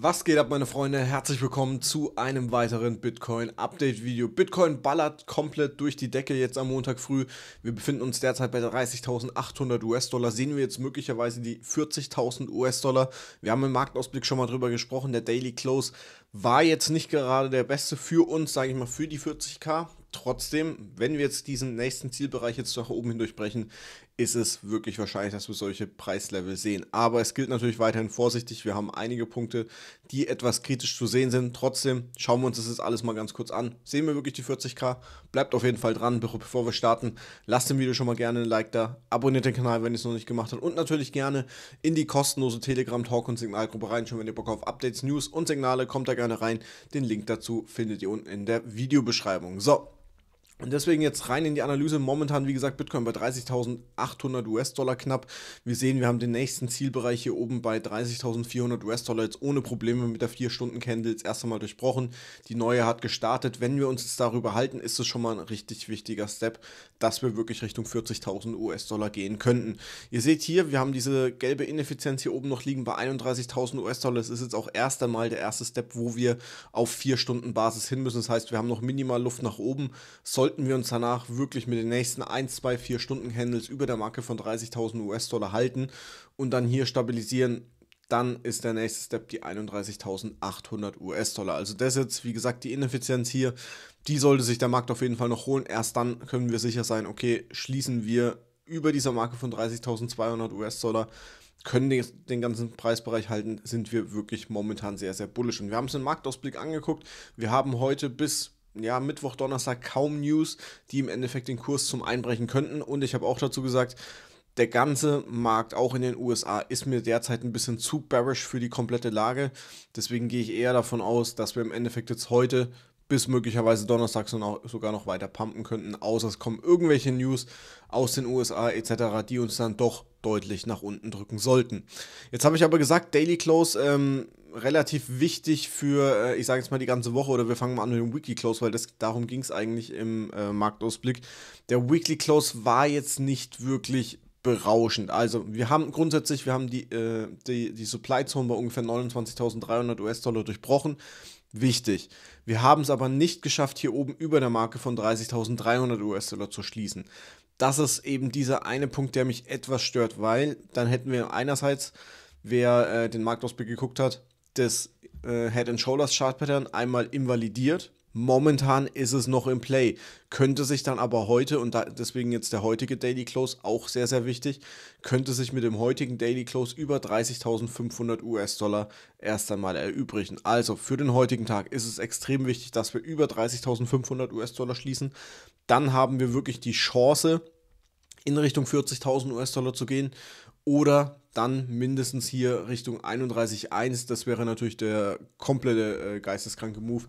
Was geht ab, meine Freunde? Herzlich willkommen zu einem weiteren Bitcoin-Update-Video. Bitcoin ballert komplett durch die Decke jetzt am Montag früh. Wir befinden uns derzeit bei 30.800 US-Dollar. Sehen wir jetzt möglicherweise die 40.000 US-Dollar. Wir haben im Marktausblick schon mal drüber gesprochen. Der Daily Close war jetzt nicht gerade der beste für uns, sage ich mal, für die 40k. Trotzdem, wenn wir jetzt diesen nächsten Zielbereich jetzt nach oben hindurchbrechen, ist es wirklich wahrscheinlich, dass wir solche Preislevel sehen. Aber es gilt natürlich weiterhin vorsichtig. Wir haben einige Punkte, die etwas kritisch zu sehen sind. Trotzdem schauen wir uns das jetzt alles mal ganz kurz an. Sehen wir wirklich die 40k? Bleibt auf jeden Fall dran, bevor wir starten. Lasst dem Video schon mal gerne ein Like da. Abonniert den Kanal, wenn ihr es noch nicht gemacht habt. Und natürlich gerne in die kostenlose Telegram Talk und Signalgruppe rein. Schon wenn ihr Bock auf Updates, News und Signale, kommt da gerne rein. Den Link dazu findet ihr unten in der Videobeschreibung. So, und deswegen jetzt rein in die Analyse. Momentan, wie gesagt, Bitcoin bei 30.800 US-Dollar knapp. Wir sehen, wir haben den nächsten Zielbereich hier oben bei 30.400 US-Dollar jetzt ohne Probleme mit der 4-Stunden-Candle jetzt erst einmal durchbrochen. Die neue hat gestartet. Wenn wir uns jetzt darüber halten, ist es schon mal ein richtig wichtiger Step, dass wir wirklich Richtung 40.000 US-Dollar gehen könnten. Ihr seht hier, wir haben diese gelbe Ineffizienz hier oben noch liegen bei 31.000 US-Dollar. Das ist jetzt auch erst einmal der erste Step, wo wir auf 4-Stunden-Basis hin müssen. Das heißt, wir haben noch minimal Luft nach oben. Soll sollten wir uns danach wirklich mit den nächsten 1, 2, 4 Stunden Handles über der Marke von 30.000 US-Dollar halten und dann hier stabilisieren, dann ist der nächste Step die 31.800 US-Dollar. Also das jetzt, wie gesagt, die Ineffizienz hier, die sollte sich der Markt auf jeden Fall noch holen. Erst dann können wir sicher sein, okay, schließen wir über dieser Marke von 30.200 US-Dollar, können den, den, ganzen Preisbereich halten, sind wir wirklich momentan sehr, sehr bullisch. Und wir haben es im Marktausblick angeguckt. Wir haben heute bis ja, Mittwoch, Donnerstag kaum News, die im Endeffekt den Kurs zum Einbrechen könnten. Und ich habe auch dazu gesagt, der ganze Markt, auch in den USA, ist mir derzeit ein bisschen zu bearish für die komplette Lage. Deswegen gehe ich eher davon aus, dass wir im Endeffekt jetzt heute bis möglicherweise Donnerstag sogar noch weiter pumpen könnten, außer es kommen irgendwelche News aus den USA etc., die uns dann doch deutlich nach unten drücken sollten. Jetzt habe ich aber gesagt, Daily Close ähm, relativ wichtig für, äh, ich sage jetzt mal die ganze Woche oder wir fangen mal an mit dem Weekly Close, weil das, darum ging es eigentlich im äh, Marktausblick. Der Weekly Close war jetzt nicht wirklich berauschend. Also wir haben grundsätzlich, wir haben die, äh, die, die Supply Zone bei ungefähr 29.300 US-Dollar durchbrochen. Wichtig. Wir haben es aber nicht geschafft, hier oben über der Marke von 30.300 US-Dollar zu schließen. Das ist eben dieser eine Punkt, der mich etwas stört, weil dann hätten wir einerseits, wer äh, den Marktausblick geguckt hat, des äh, Head and Shoulders Chart Pattern einmal invalidiert. Momentan ist es noch im Play, könnte sich dann aber heute, und da, deswegen jetzt der heutige Daily Close auch sehr, sehr wichtig, könnte sich mit dem heutigen Daily Close über 30.500 US-Dollar erst einmal erübrigen. Also für den heutigen Tag ist es extrem wichtig, dass wir über 30.500 US-Dollar schließen. Dann haben wir wirklich die Chance, in Richtung 40.000 US-Dollar zu gehen oder dann mindestens hier Richtung 31.1. Das wäre natürlich der komplette äh, geisteskranke Move,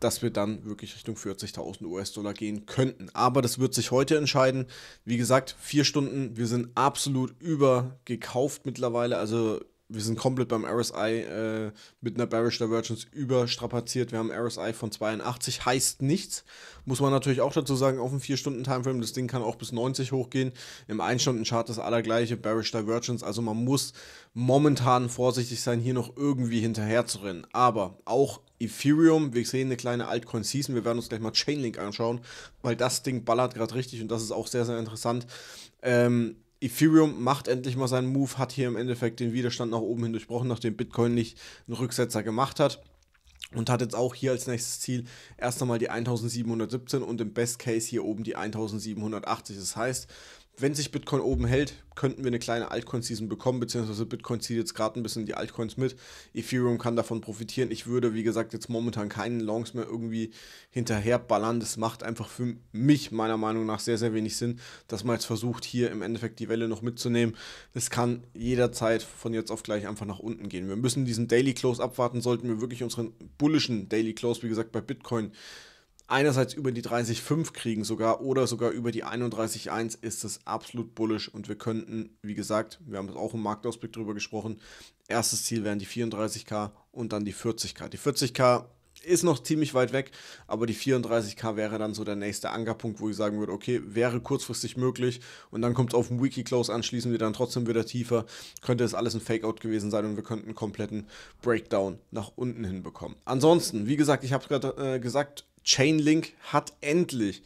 dass wir dann wirklich Richtung 40.000 US-Dollar gehen könnten. Aber das wird sich heute entscheiden. Wie gesagt, vier Stunden. Wir sind absolut übergekauft mittlerweile. Also wir sind komplett beim RSI äh, mit einer Bearish Divergence überstrapaziert. Wir haben RSI von 82, heißt nichts. Muss man natürlich auch dazu sagen, auf dem 4-Stunden-Timeframe, das Ding kann auch bis 90 hochgehen. Im 1-Stunden-Chart das allergleiche, Bearish Divergence. Also man muss momentan vorsichtig sein, hier noch irgendwie hinterher zu rennen. Aber auch Ethereum, wir sehen eine kleine Altcoin-Season. Wir werden uns gleich mal Chainlink anschauen, weil das Ding ballert gerade richtig und das ist auch sehr, sehr interessant. Ähm, Ethereum macht endlich mal seinen Move, hat hier im Endeffekt den Widerstand nach oben hin durchbrochen, nachdem Bitcoin nicht einen Rücksetzer gemacht hat. Und hat jetzt auch hier als nächstes Ziel erst einmal die 1717 und im Best Case hier oben die 1780. Das heißt, wenn sich Bitcoin oben hält, könnten wir eine kleine Altcoin-Season bekommen, beziehungsweise Bitcoin zieht jetzt gerade ein bisschen die Altcoins mit. Ethereum kann davon profitieren. Ich würde, wie gesagt, jetzt momentan keinen Longs mehr irgendwie hinterherballern. Das macht einfach für mich meiner Meinung nach sehr, sehr wenig Sinn, dass man jetzt versucht, hier im Endeffekt die Welle noch mitzunehmen. Das kann jederzeit von jetzt auf gleich einfach nach unten gehen. Wir müssen diesen Daily Close abwarten, sollten wir wirklich unseren bullischen Daily Close, wie gesagt, bei Bitcoin einerseits über die 30,5 kriegen sogar oder sogar über die 31,1 ist das absolut bullish und wir könnten, wie gesagt, wir haben es auch im Marktausblick drüber gesprochen, erstes Ziel wären die 34k und dann die 40k. Die 40k ist noch ziemlich weit weg, aber die 34k wäre dann so der nächste Ankerpunkt, wo ich sagen würde, okay, wäre kurzfristig möglich und dann kommt es auf den Wiki Close anschließend wieder dann trotzdem wieder tiefer, könnte es alles ein Fakeout gewesen sein und wir könnten einen kompletten Breakdown nach unten hinbekommen. Ansonsten, wie gesagt, ich habe gerade äh, gesagt, Chainlink hat endlich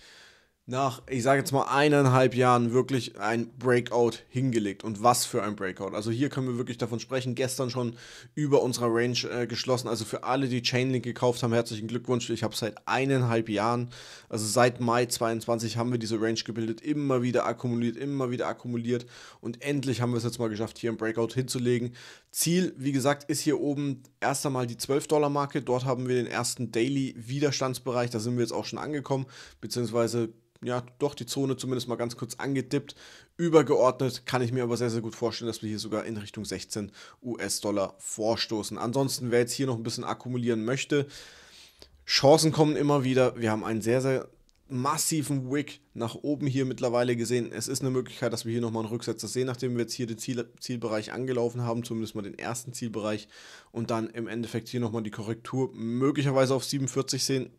nach, ich sage jetzt mal, eineinhalb Jahren wirklich ein Breakout hingelegt. Und was für ein Breakout. Also hier können wir wirklich davon sprechen. Gestern schon über unserer Range äh, geschlossen. Also für alle, die Chainlink gekauft haben, herzlichen Glückwunsch. Ich habe seit eineinhalb Jahren, also seit Mai 22 haben wir diese Range gebildet. Immer wieder akkumuliert, immer wieder akkumuliert. Und endlich haben wir es jetzt mal geschafft, hier ein Breakout hinzulegen. Ziel, wie gesagt, ist hier oben erst einmal die 12-Dollar-Marke. Dort haben wir den ersten Daily-Widerstandsbereich. Da sind wir jetzt auch schon angekommen. Beziehungsweise ja, doch die Zone zumindest mal ganz kurz angedippt. Übergeordnet kann ich mir aber sehr, sehr gut vorstellen, dass wir hier sogar in Richtung 16 US-Dollar vorstoßen. Ansonsten, wer jetzt hier noch ein bisschen akkumulieren möchte, Chancen kommen immer wieder. Wir haben einen sehr, sehr massiven Wick nach oben hier mittlerweile gesehen. Es ist eine Möglichkeit, dass wir hier nochmal einen Rücksetzer sehen, nachdem wir jetzt hier den Ziel, Zielbereich angelaufen haben, zumindest mal den ersten Zielbereich und dann im Endeffekt hier nochmal die Korrektur möglicherweise auf 47 sehen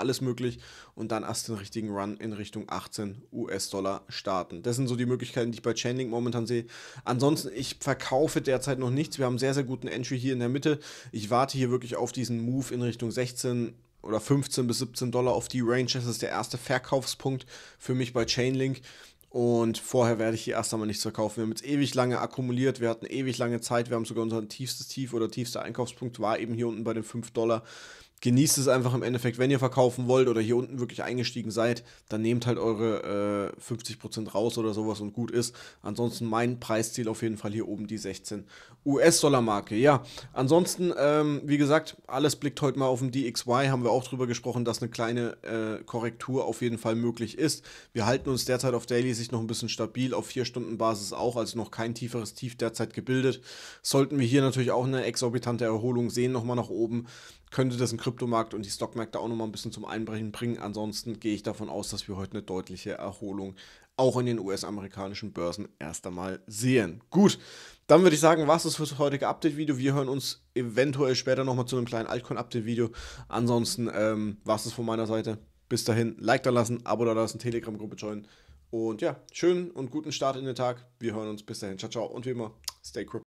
alles möglich und dann erst den richtigen Run in Richtung 18 US-Dollar starten. Das sind so die Möglichkeiten, die ich bei Chainlink momentan sehe. Ansonsten, ich verkaufe derzeit noch nichts. Wir haben einen sehr, sehr guten Entry hier in der Mitte. Ich warte hier wirklich auf diesen Move in Richtung 16 oder 15 bis 17 Dollar auf die Range. Das ist der erste Verkaufspunkt für mich bei Chainlink. Und vorher werde ich hier erst einmal nichts verkaufen. Wir haben jetzt ewig lange akkumuliert, wir hatten ewig lange Zeit, wir haben sogar unser tiefstes Tief oder tiefster Einkaufspunkt war eben hier unten bei den 5 Dollar genießt es einfach im Endeffekt, wenn ihr verkaufen wollt oder hier unten wirklich eingestiegen seid, dann nehmt halt eure äh, 50% raus oder sowas und gut ist. Ansonsten mein Preisziel auf jeden Fall hier oben die 16 US-Dollar-Marke. Ja, ansonsten, ähm, wie gesagt, alles blickt heute mal auf den DXY, haben wir auch drüber gesprochen, dass eine kleine äh, Korrektur auf jeden Fall möglich ist. Wir halten uns derzeit auf Daily sich noch ein bisschen stabil, auf 4-Stunden-Basis auch, also noch kein tieferes Tief derzeit gebildet. Sollten wir hier natürlich auch eine exorbitante Erholung sehen, nochmal nach oben, könnte das ein Krypto Kryptomarkt und die Stockmärkte auch nochmal ein bisschen zum Einbrechen bringen. Ansonsten gehe ich davon aus, dass wir heute eine deutliche Erholung auch in den US-amerikanischen Börsen erst einmal sehen. Gut, dann würde ich sagen, was ist das heutige Update-Video? Wir hören uns eventuell später nochmal zu einem kleinen Altcoin-Update-Video. Ansonsten ähm, es das von meiner Seite. Bis dahin, Like da lassen, Abo da lassen, Telegram-Gruppe joinen. Und ja, schönen und guten Start in den Tag. Wir hören uns bis dahin. Ciao, ciao. Und wie immer, stay crypto.